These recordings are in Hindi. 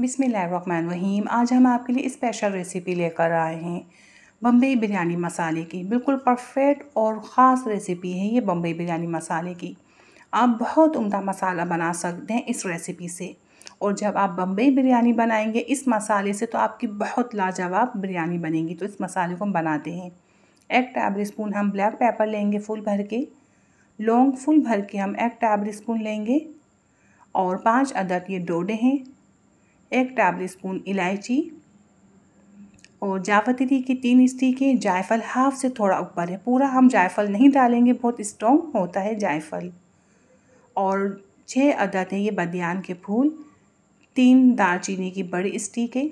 वहीम आज हम आपके लिए स्पेशल रेसिपी लेकर आए हैं बम्बई बिरयानी मसाले की बिल्कुल परफेक्ट और ख़ास रेसिपी है ये बम्बई बिरयानी मसाले की आप बहुत उम्दा मसाला बना सकते हैं इस रेसिपी से और जब आप बम्बई बिरयानी बनाएंगे इस मसाले से तो आपकी बहुत लाजवाब बिरयानी बनेगी तो इस मसाले को हम बनाते हैं एक टेबल स्पून हम ब्लैक पेपर लेंगे फुल भर के लौंग फुल भर के हम एक टेबल स्पून लेंगे और पाँच अदद ये डोडे हैं एक टेबल स्पून इलायची और जाफतरी की तीन स्टीकें जायफल हाफ से थोड़ा ऊपर है पूरा हम जायफल नहीं डालेंगे बहुत स्ट्रॉन्ग होता है जायफल और छः अदद हैं ये बदियान के फूल तीन दालचीनी की बड़ी स्टीकें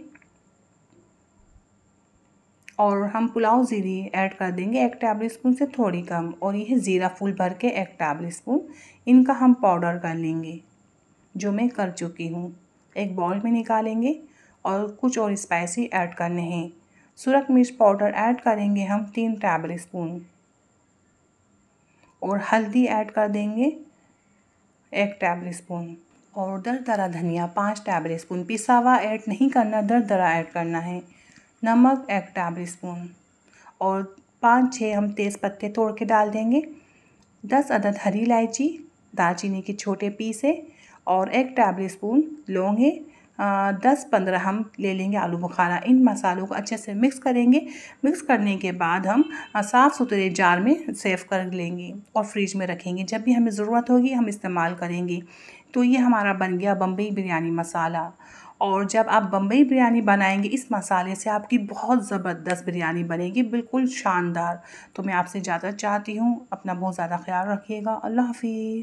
और हम पुलाव ज़ीरी ऐड कर देंगे एक टेबल स्पून से थोड़ी कम और यह ज़ीरा फूल भर के एक टेबल स्पून इनका हम पाउडर कर लेंगे जो मैं कर चुकी हूँ एक बॉल में निकालेंगे और कुछ और स्पाइसी ऐड करने हैं सुरख मिर्च पाउडर ऐड करेंगे हम तीन टेबल स्पून और हल्दी ऐड कर देंगे एक टेबल स्पून और दर दरा धनिया पाँच टेबल स्पून पिसा हुआ ऐड नहीं करना दर दरा ऐड करना है नमक एक टेबल स्पून और पाँच छः हम तेज़ पत्ते तोड़ के डाल देंगे दस अदद हरी इलायची दालचीनी के छोटे पीसे और एक टेबल स्पून लौंगे दस पंद्रह हम ले लेंगे आलू बुखारा इन मसालों को अच्छे से मिक्स करेंगे मिक्स करने के बाद हम साफ़ सुथरे जार में सेव कर लेंगे और फ्रिज में रखेंगे जब भी हमें ज़रूरत होगी हम इस्तेमाल करेंगे तो ये हमारा बन गया बम्बई बिरयानी मसाला और जब आप बम्बई बिरयानी बनाएंगे इस मसाले से आपकी बहुत ज़बरदस्त बिरयानी बनेगी बिल्कुल शानदार तो मैं आपसे ज़्यादा चाहती हूँ अपना बहुत ज़्यादा ख्याल रखिएगा अल्लाह हाफिज़